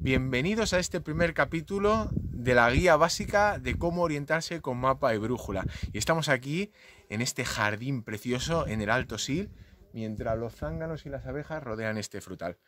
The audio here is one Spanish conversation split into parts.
Bienvenidos a este primer capítulo de la guía básica de cómo orientarse con mapa y brújula. Y estamos aquí en este jardín precioso en el Alto Sil, mientras los zánganos y las abejas rodean este frutal.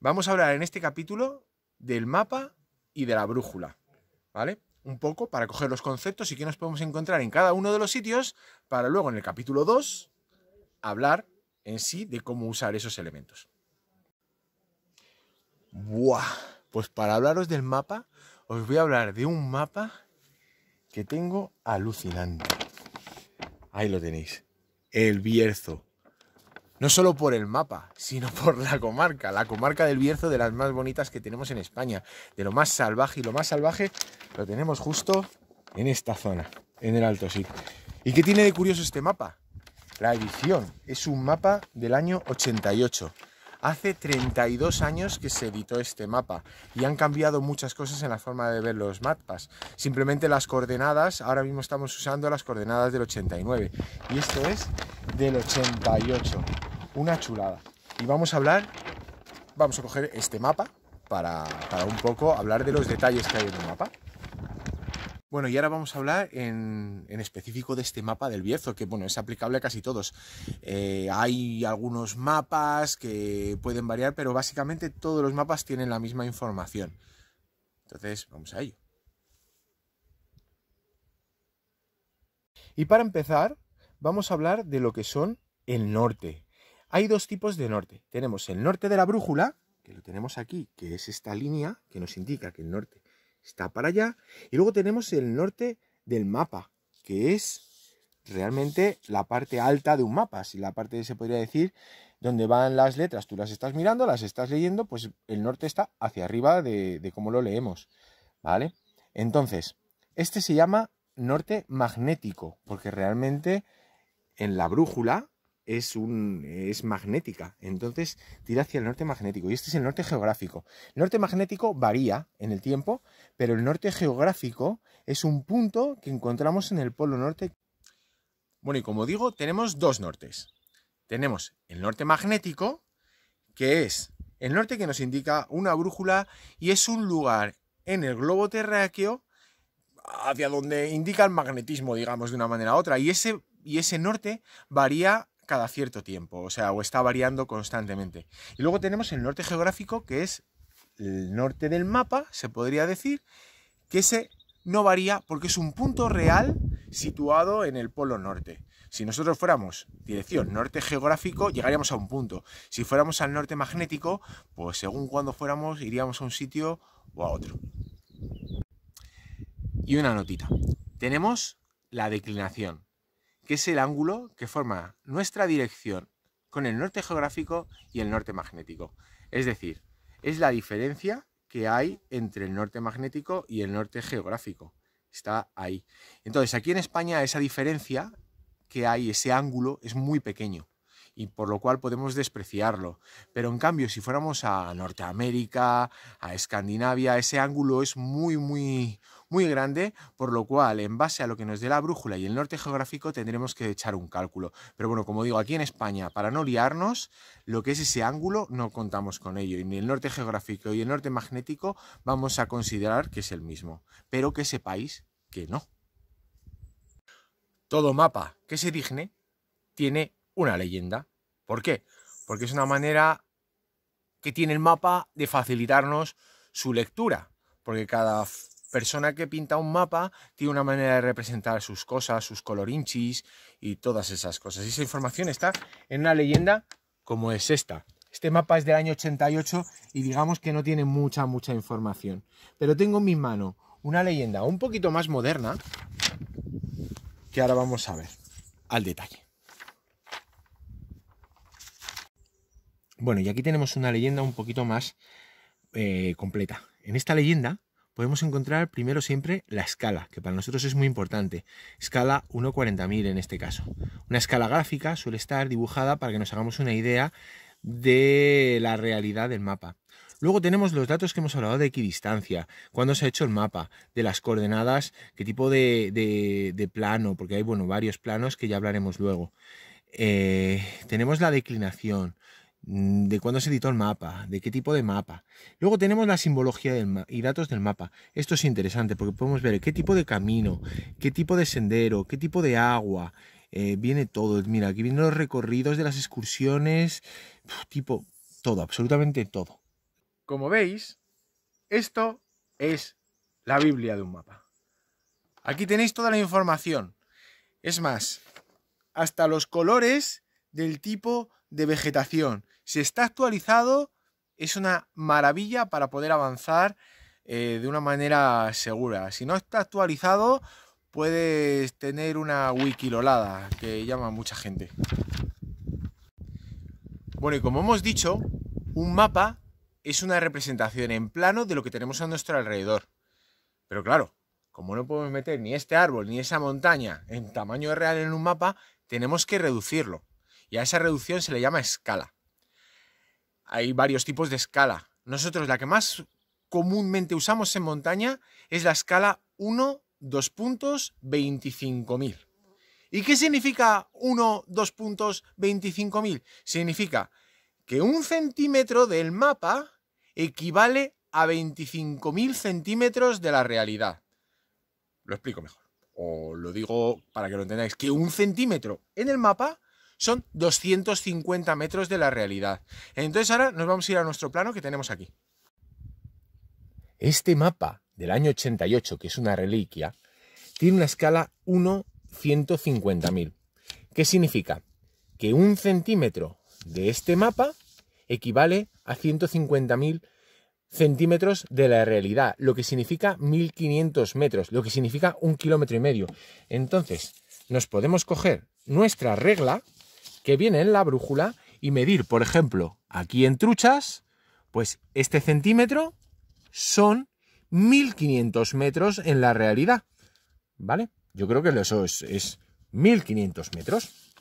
Vamos a hablar en este capítulo del mapa y de la brújula, ¿vale? Un poco para coger los conceptos y qué nos podemos encontrar en cada uno de los sitios para luego en el capítulo 2 hablar en sí de cómo usar esos elementos. ¡Buah! Pues para hablaros del mapa, os voy a hablar de un mapa que tengo alucinante. Ahí lo tenéis. El Bierzo. No solo por el mapa, sino por la comarca. La comarca del Bierzo de las más bonitas que tenemos en España. De lo más salvaje. Y lo más salvaje lo tenemos justo en esta zona, en el Alto Sit. ¿Y qué tiene de curioso este mapa? La edición. Es un mapa del año 88. Hace 32 años que se editó este mapa y han cambiado muchas cosas en la forma de ver los mapas. Simplemente las coordenadas, ahora mismo estamos usando las coordenadas del 89 y esto es del 88. Una chulada. Y vamos a hablar, vamos a coger este mapa para, para un poco hablar de los detalles que hay en el mapa. Bueno, y ahora vamos a hablar en, específico de este mapa del Bierzo, que bueno, es aplicable a casi todos. Eh, hay algunos mapas que pueden variar, pero básicamente todos los mapas tienen la misma información. Entonces, vamos a ello. Y para empezar, vamos a hablar de lo que son el norte. Hay dos tipos de norte. Tenemos el norte de la brújula, que lo tenemos aquí, que es esta línea que nos indica que el norte está para allá. Y luego tenemos el norte del mapa, que es realmente la parte alta de un mapa, si la parte se podría decir donde van las letras, tú las estás mirando, las estás leyendo, pues el norte está hacia arriba de, de cómo lo leemos, ¿vale? Entonces, este se llama norte magnético, porque realmente en la brújula es, un, es magnética, entonces tira hacia el norte magnético y este es el norte geográfico. El norte magnético varía en el tiempo, pero el norte geográfico es un punto que encontramos en el polo norte. Bueno, y como digo, tenemos dos nortes. Tenemos el norte magnético, que es el norte que nos indica una brújula y es un lugar en el globo terráqueo hacia donde indica el magnetismo, digamos, de una manera u otra. Y ese, y ese norte varía cada cierto tiempo, o sea, o está variando constantemente. Y luego tenemos el norte geográfico, que es el norte del mapa, se podría decir, que ese no varía porque es un punto real situado en el polo norte. Si nosotros fuéramos dirección norte geográfico, llegaríamos a un punto. Si fuéramos al norte magnético, pues según cuando fuéramos, iríamos a un sitio o a otro. Y una notita. Tenemos la declinación que es el ángulo que forma nuestra dirección con el norte geográfico y el norte magnético. Es decir, es la diferencia que hay entre el norte magnético y el norte geográfico. Está ahí. Entonces, aquí en España esa diferencia que hay, ese ángulo, es muy pequeño y por lo cual podemos despreciarlo. Pero en cambio, si fuéramos a Norteamérica, a Escandinavia, ese ángulo es muy, muy, muy grande, por lo cual, en base a lo que nos dé la brújula y el norte geográfico, tendremos que echar un cálculo. Pero bueno, como digo, aquí en España, para no liarnos, lo que es ese ángulo no contamos con ello, y ni el norte geográfico y el norte magnético vamos a considerar que es el mismo, pero que sepáis que no. Todo mapa que se digne tiene una leyenda. ¿Por qué? Porque es una manera que tiene el mapa de facilitarnos su lectura, porque cada persona que pinta un mapa tiene una manera de representar sus cosas, sus colorinchis y todas esas cosas. Y esa información está en una leyenda como es esta. Este mapa es del año 88 y digamos que no tiene mucha, mucha información. Pero tengo en mi mano una leyenda un poquito más moderna que ahora vamos a ver al detalle. Bueno, y aquí tenemos una leyenda un poquito más eh, completa. En esta leyenda podemos encontrar primero siempre la escala, que para nosotros es muy importante. Escala 1.40.000 en este caso. Una escala gráfica suele estar dibujada para que nos hagamos una idea de la realidad del mapa. Luego tenemos los datos que hemos hablado de equidistancia, cuándo se ha hecho el mapa, de las coordenadas, qué tipo de, plano, porque hay bueno, varios planos que ya hablaremos luego. Eh, tenemos la declinación, Mm, de cuándo se editó el mapa, de qué tipo de mapa. Luego tenemos la simbología y datos del mapa. Esto es interesante porque podemos ver qué tipo de camino, qué tipo de sendero, qué tipo de agua. Eh, viene todo. Mira, aquí vienen los recorridos de las excursiones, tipo todo, absolutamente todo. Como veis, esto es la Biblia de un mapa. Aquí tenéis toda la información. Es más, hasta los colores del tipo de vegetación si está actualizado, es una maravilla para poder avanzar eh, de una manera segura. Si no está actualizado, puedes tener una wikilolada que llama a mucha gente. Bueno, y como hemos dicho, un mapa es una representación en plano de lo que tenemos a nuestro alrededor. Pero claro, como no podemos meter ni este árbol ni esa montaña en tamaño real en un mapa, tenemos que reducirlo. Y a esa reducción se le llama escala hay varios tipos de escala. Nosotros la que más comúnmente usamos en montaña es la escala 1, 2 puntos, ¿Y qué significa 1, 2 puntos, Significa que un centímetro del mapa equivale a 25.000 centímetros de la realidad. Lo explico mejor. O lo digo para que lo entendáis, que un centímetro en el mapa son 250 metros de la realidad. Entonces ahora nos vamos a ir a nuestro plano que tenemos aquí. Este mapa del año 88, que es una reliquia, tiene una escala 1-150.000. ¿Qué significa? Que un centímetro de este mapa equivale a 150.000 centímetros de la realidad, lo que significa 1.500 metros, lo que significa un kilómetro y medio. Entonces, nos podemos coger nuestra regla que viene en la brújula y medir, por ejemplo, aquí en truchas, pues este centímetro son 1500 metros en la realidad. ¿Vale? Yo creo que eso es, 1500 metros.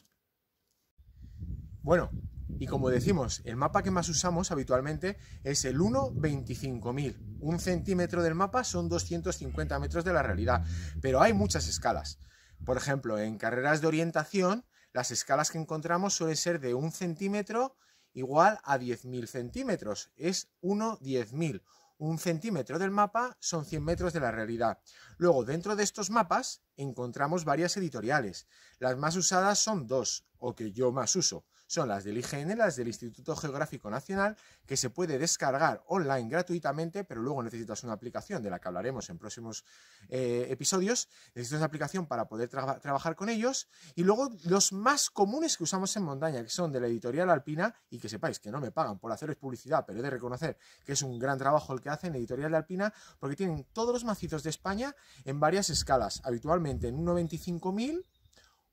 Bueno, y como decimos, el mapa que más usamos habitualmente es el 1.25.000. Un centímetro del mapa son 250 metros de la realidad, pero hay muchas escalas. Por ejemplo, en carreras de orientación las escalas que encontramos suelen ser de un centímetro igual a 10.000 centímetros. Es 1 10.000. Un centímetro del mapa son 100 metros de la realidad. Luego, dentro de estos mapas encontramos varias editoriales. Las más usadas son dos, o que yo más uso son las del IGN, las del Instituto Geográfico Nacional, que se puede descargar online gratuitamente, pero luego necesitas una aplicación de la que hablaremos en próximos eh, episodios. Necesitas una aplicación para poder trabajar con ellos. Y luego los más comunes que usamos en montaña, que son de la editorial Alpina, y que sepáis que no me pagan por hacerles publicidad, pero he de reconocer que es un gran trabajo el que hacen editorial Alpina, porque tienen todos los macizos de España en varias escalas, habitualmente en un 95.000,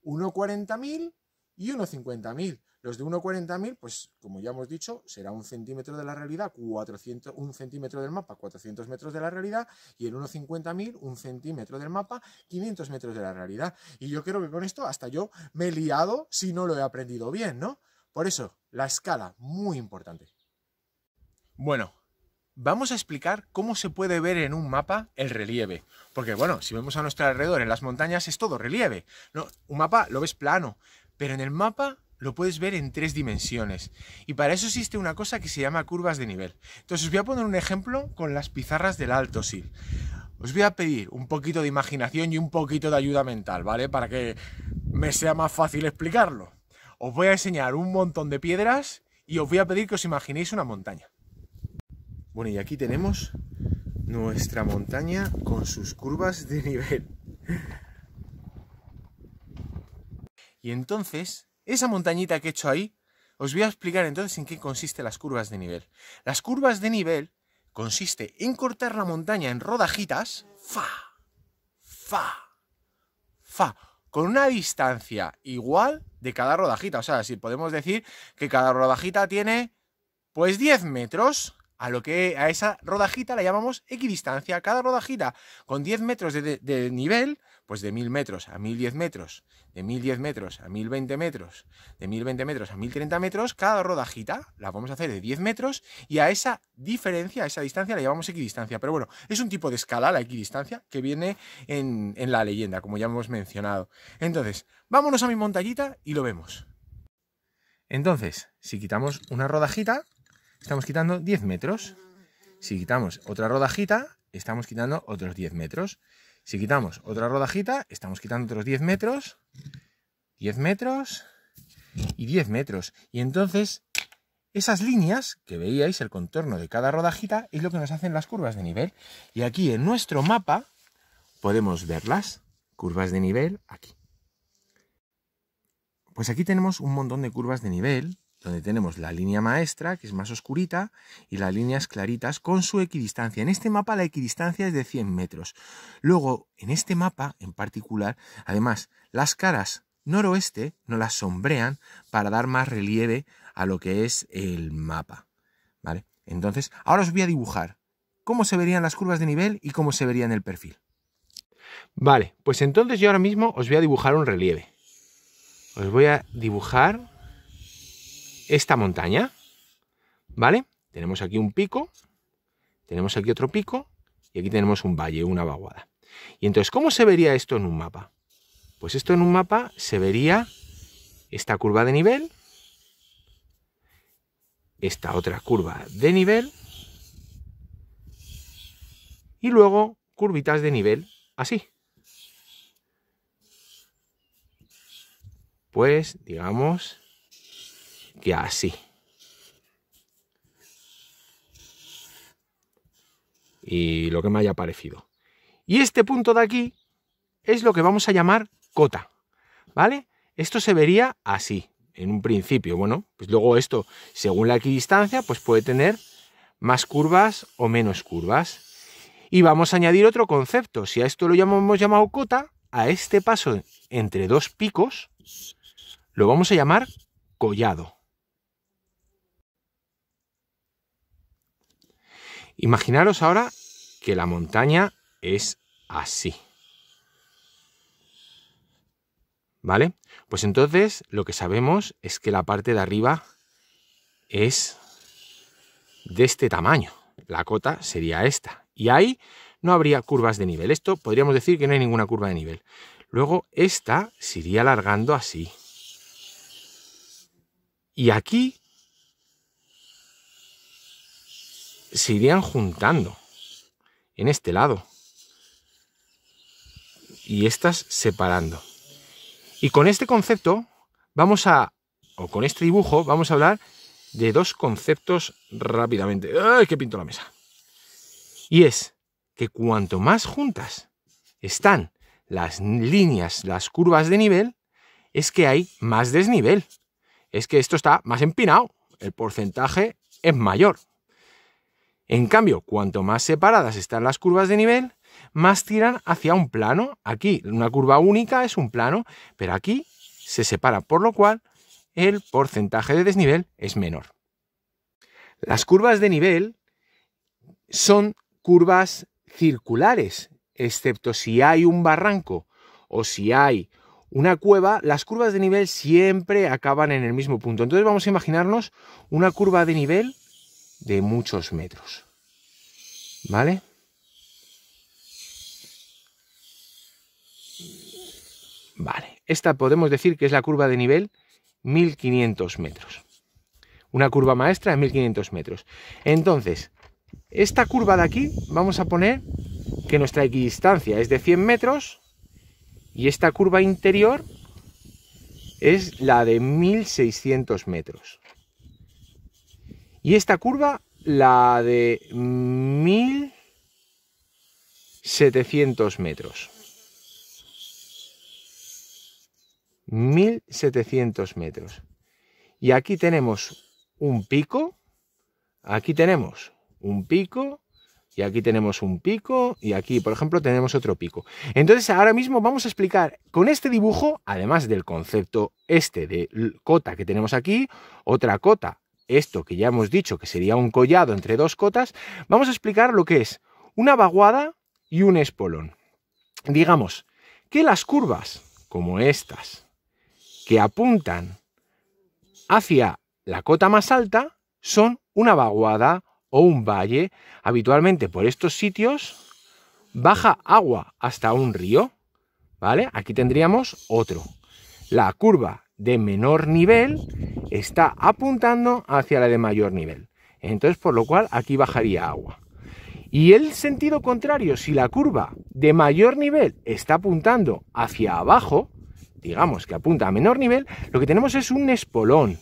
1.40.000 y 1,50.000. Los de 1,40.000, pues como ya hemos dicho, será un centímetro de la realidad, 400, un centímetro del mapa, 400 metros de la realidad, y el 1,50.000, un centímetro del mapa, 500 metros de la realidad. Y yo creo que con esto hasta yo me he liado si no lo he aprendido bien, ¿no? Por eso, la escala, muy importante. Bueno, vamos a explicar cómo se puede ver en un mapa el relieve. Porque bueno, si vemos a nuestro alrededor en las montañas es todo relieve. No, un mapa lo ves plano, pero en el mapa lo puedes ver en tres dimensiones. Y para eso existe una cosa que se llama curvas de nivel. Entonces os voy a poner un ejemplo con las pizarras del Alto Sil. Os voy a pedir un poquito de imaginación y un poquito de ayuda mental, ¿vale? Para que me sea más fácil explicarlo. Os voy a enseñar un montón de piedras y os voy a pedir que os imaginéis una montaña. Bueno, y aquí tenemos nuestra montaña con sus curvas de nivel. Y entonces, esa montañita que he hecho ahí, os voy a explicar entonces en qué consiste las curvas de nivel. Las curvas de nivel consiste en cortar la montaña en rodajitas, fa, fa, fa, con una distancia igual de cada rodajita. O sea, si podemos decir que cada rodajita tiene pues 10 metros, a lo que a esa rodajita la llamamos equidistancia. Cada rodajita con 10 metros de nivel pues de 1000 metros a 1010 metros, de 1010 metros a 1020 metros, de 1020 metros a 1030 metros, cada rodajita la vamos a hacer de 10 metros y a esa diferencia, a esa distancia la llamamos equidistancia. Pero bueno, es un tipo de escala, la equidistancia, que viene en, la leyenda, como ya hemos mencionado. Entonces, vámonos a mi montañita y lo vemos. Entonces, si quitamos una rodajita, estamos quitando 10 metros. Si quitamos otra rodajita, estamos quitando otros 10 metros. Si quitamos otra rodajita, estamos quitando otros 10 metros, 10 metros y 10 metros. Y entonces, esas líneas que veíais, el contorno de cada rodajita, es lo que nos hacen las curvas de nivel. Y aquí en nuestro mapa podemos verlas, curvas de nivel, aquí. Pues aquí tenemos un montón de curvas de nivel donde tenemos la línea maestra, que es más oscurita, y las líneas claritas con su equidistancia. En este mapa la equidistancia es de 100 metros. Luego, en este mapa en particular, además, las caras noroeste no las sombrean para dar más relieve a lo que es el mapa. ¿Vale? Entonces, ahora os voy a dibujar cómo se verían las curvas de nivel y cómo se en el perfil. Vale, pues entonces yo ahora mismo os voy a dibujar un relieve. Os voy a dibujar esta montaña, ¿vale? Tenemos aquí un pico, tenemos aquí otro pico y aquí tenemos un valle, una vaguada. Y entonces, ¿cómo se vería esto en un mapa? Pues esto en un mapa se vería esta curva de nivel, esta otra curva de nivel y luego curvitas de nivel así. Pues, digamos, que así. Y lo que me haya parecido. Y este punto de aquí es lo que vamos a llamar cota, ¿vale? Esto se vería así, en un principio. Bueno, pues luego esto, según la equidistancia, pues puede tener más curvas o menos curvas. Y vamos a añadir otro concepto. Si a esto lo hemos llamado cota, a este paso entre dos picos lo vamos a llamar collado. Imaginaros ahora que la montaña es así. ¿Vale? Pues entonces lo que sabemos es que la parte de arriba es de este tamaño. La cota sería esta. Y ahí no habría curvas de nivel. Esto podríamos decir que no hay ninguna curva de nivel. Luego esta se iría alargando así. Y aquí se irían juntando en este lado y estas separando. Y con este concepto vamos a, o con este dibujo, vamos a hablar de dos conceptos rápidamente. ¡Ay, qué pinto la mesa! Y es que cuanto más juntas están las líneas, las curvas de nivel, es que hay más desnivel. Es que esto está más empinado, el porcentaje es mayor. En cambio, cuanto más separadas están las curvas de nivel, más tiran hacia un plano. Aquí una curva única es un plano, pero aquí se separa, por lo cual el porcentaje de desnivel es menor. Las curvas de nivel son curvas circulares, excepto si hay un barranco o si hay una cueva, las curvas de nivel siempre acaban en el mismo punto. Entonces vamos a imaginarnos una curva de nivel de muchos metros. ¿Vale? Vale, esta podemos decir que es la curva de nivel 1500 metros. Una curva maestra de 1500 metros. Entonces, esta curva de aquí, vamos a poner que nuestra equidistancia es de 100 metros y esta curva interior es la de 1600 metros. Y esta curva, la de 1700 metros. 1700 metros. Y aquí tenemos un pico, aquí tenemos un pico, y aquí tenemos un pico, y aquí, por ejemplo, tenemos otro pico. Entonces, ahora mismo vamos a explicar con este dibujo, además del concepto este de cota que tenemos aquí, otra cota esto que ya hemos dicho que sería un collado entre dos cotas, vamos a explicar lo que es una vaguada y un espolón. Digamos que las curvas como estas que apuntan hacia la cota más alta son una vaguada o un valle. Habitualmente por estos sitios baja agua hasta un río, ¿vale? Aquí tendríamos otro. La curva de menor nivel está apuntando hacia la de mayor nivel. Entonces, por lo cual, aquí bajaría agua. Y el sentido contrario, si la curva de mayor nivel está apuntando hacia abajo, digamos que apunta a menor nivel, lo que tenemos es un espolón,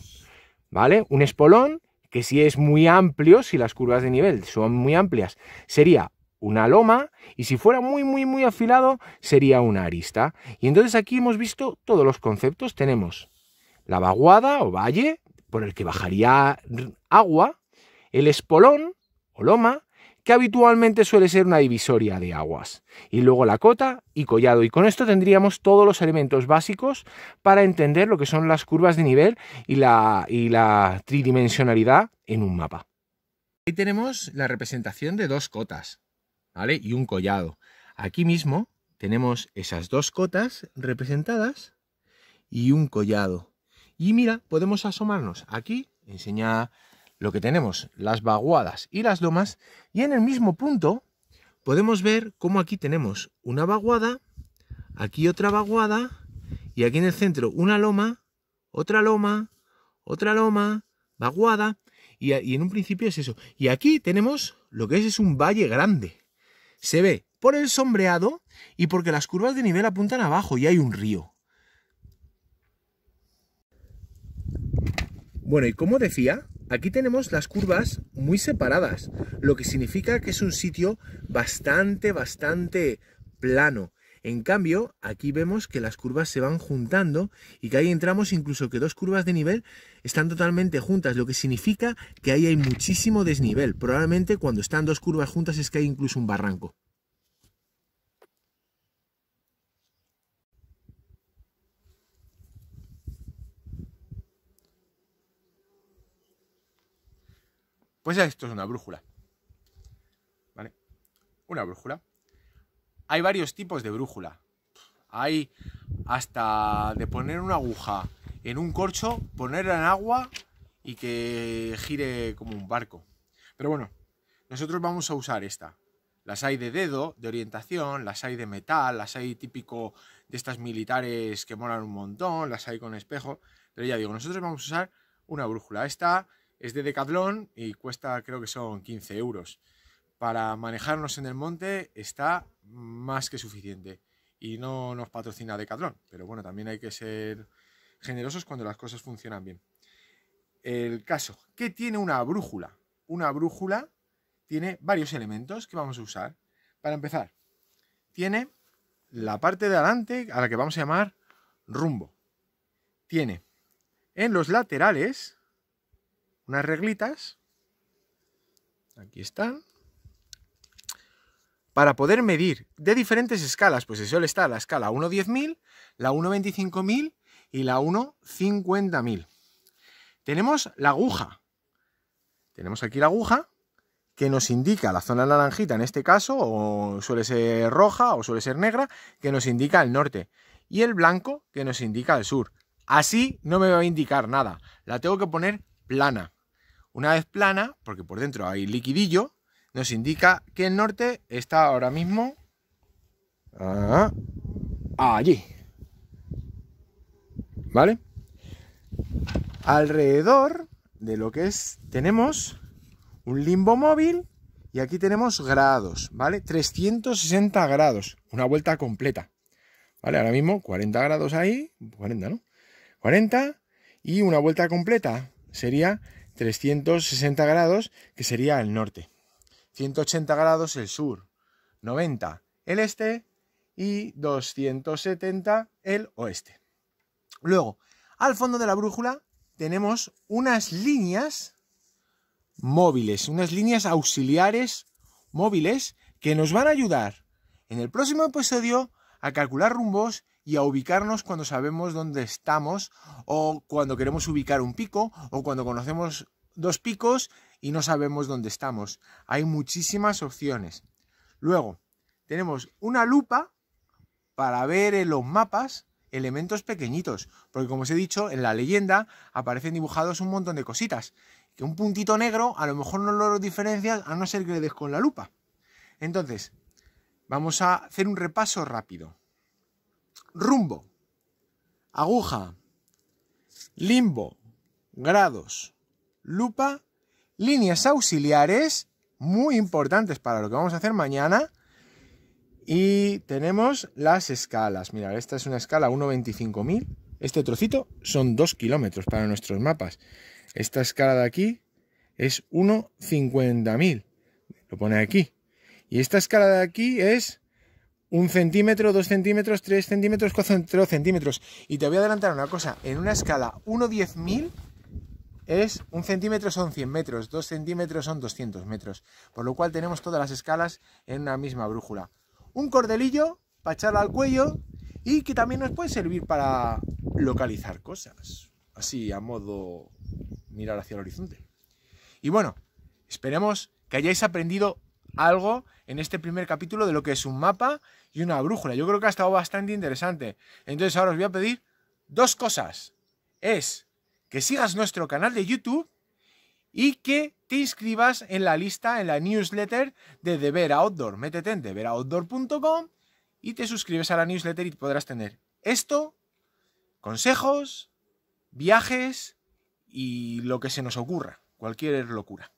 ¿vale? Un espolón que si es muy amplio, si las curvas de nivel son muy amplias, sería una loma y si fuera muy, muy, muy afilado, sería una arista. Y entonces aquí hemos visto todos los conceptos. Tenemos la vaguada o valle por el que bajaría agua, el espolón o loma, que habitualmente suele ser una divisoria de aguas, y luego la cota y collado. Y con esto tendríamos todos los elementos básicos para entender lo que son las curvas de nivel y la, tridimensionalidad en un mapa. Ahí tenemos la representación de dos cotas, Y un collado. Aquí mismo tenemos esas dos cotas representadas y un collado. Y mira, podemos asomarnos aquí, enseña lo que tenemos, las vaguadas y las lomas, y en el mismo punto podemos ver cómo aquí tenemos una vaguada, aquí otra vaguada, y aquí en el centro una loma, otra loma, otra loma, vaguada, y, y en un principio es eso. Y aquí tenemos lo que es, es un valle grande. Se ve por el sombreado y porque las curvas de nivel apuntan abajo y hay un río. Bueno, y como decía, aquí tenemos las curvas muy separadas, lo que significa que es un sitio bastante, bastante plano. En cambio, aquí vemos que las curvas se van juntando y que ahí entramos incluso que dos curvas de nivel están totalmente juntas, lo que significa que ahí hay muchísimo desnivel. Probablemente cuando están dos curvas juntas es que hay incluso un barranco. Pues esto es una brújula. ¿Vale? Una brújula. Hay varios tipos de brújula. Hay hasta de poner una aguja en un corcho, ponerla en agua y que gire como un barco. Pero bueno, nosotros vamos a usar esta. Las hay de dedo, de orientación, las hay de metal, las hay típico de estas militares que molan un montón, las hay con espejo. Pero ya digo, nosotros vamos a usar una brújula. Esta es de Decathlon y cuesta creo que son 15 euros. Para manejarnos en el monte está más que suficiente. Y no nos patrocina Decathlon, pero bueno, también hay que ser generosos cuando las cosas funcionan bien. El caso, ¿qué tiene una brújula? Una brújula tiene varios elementos que vamos a usar. Para empezar, tiene la parte de adelante a la que vamos a llamar rumbo. Tiene en los laterales unas reglitas, aquí están, para poder medir de diferentes escalas, pues eso le está la escala 1.10.000, la 1.25.000 y la 1.50.000. Tenemos la aguja, tenemos aquí la aguja que nos indica la zona naranjita en este caso, o suele ser roja o suele ser negra, que nos indica el norte, y el blanco que nos indica el sur. Así no me va a indicar nada, la tengo que poner plana. Una vez plana, porque por dentro hay liquidillo, nos indica que el norte está ahora mismo ah, allí. ¿Vale? Alrededor de lo que es, tenemos un limbo móvil y aquí tenemos grados, ¿vale? 360 grados, una vuelta completa. ¿Vale? Ahora mismo 40 grados ahí, 40, ¿no? 40 y una vuelta completa sería 360 grados, que sería el norte. 180 grados el sur. 90 el este y 270 el oeste. Luego, al fondo de la brújula tenemos unas líneas móviles, unas líneas auxiliares móviles que nos van a ayudar en el próximo episodio a calcular rumbos y a ubicarnos cuando sabemos dónde estamos o cuando queremos ubicar un pico o cuando conocemos dos picos y no sabemos dónde estamos. Hay muchísimas opciones. Luego, tenemos una lupa para ver en los mapas elementos pequeñitos, porque como os he dicho, en la leyenda aparecen dibujados un montón de cositas, que un puntito negro a lo mejor no lo diferencias a no ser que le des con la lupa. Entonces, vamos a hacer un repaso rápido rumbo, aguja, limbo, grados, lupa, líneas auxiliares, muy importantes para lo que vamos a hacer mañana. Y tenemos las escalas. Mira, esta es una escala 1.25.000. Este trocito son 2 kilómetros para nuestros mapas. Esta escala de aquí es 1.50.000. Lo pone aquí. Y esta escala de aquí es un centímetro, dos centímetros, tres centímetros, cuatro centímetros. Y te voy a adelantar una cosa, en una escala 1-10.000 es un centímetro son 100 metros, dos centímetros son 200 metros. Por lo cual tenemos todas las escalas en una misma brújula. Un cordelillo para echarla al cuello y que también nos puede servir para localizar cosas. Así a modo mirar hacia el horizonte. Y bueno, esperemos que hayáis aprendido algo en este primer capítulo de lo que es un mapa y una brújula. Yo creo que ha estado bastante interesante. Entonces ahora os voy a pedir dos cosas. Es que sigas nuestro canal de YouTube y que te inscribas en la lista, en la newsletter de Devera Outdoor. Métete en deveraoutdoor.com y te suscribes a la newsletter y podrás tener esto, consejos, viajes y lo que se nos ocurra, cualquier locura.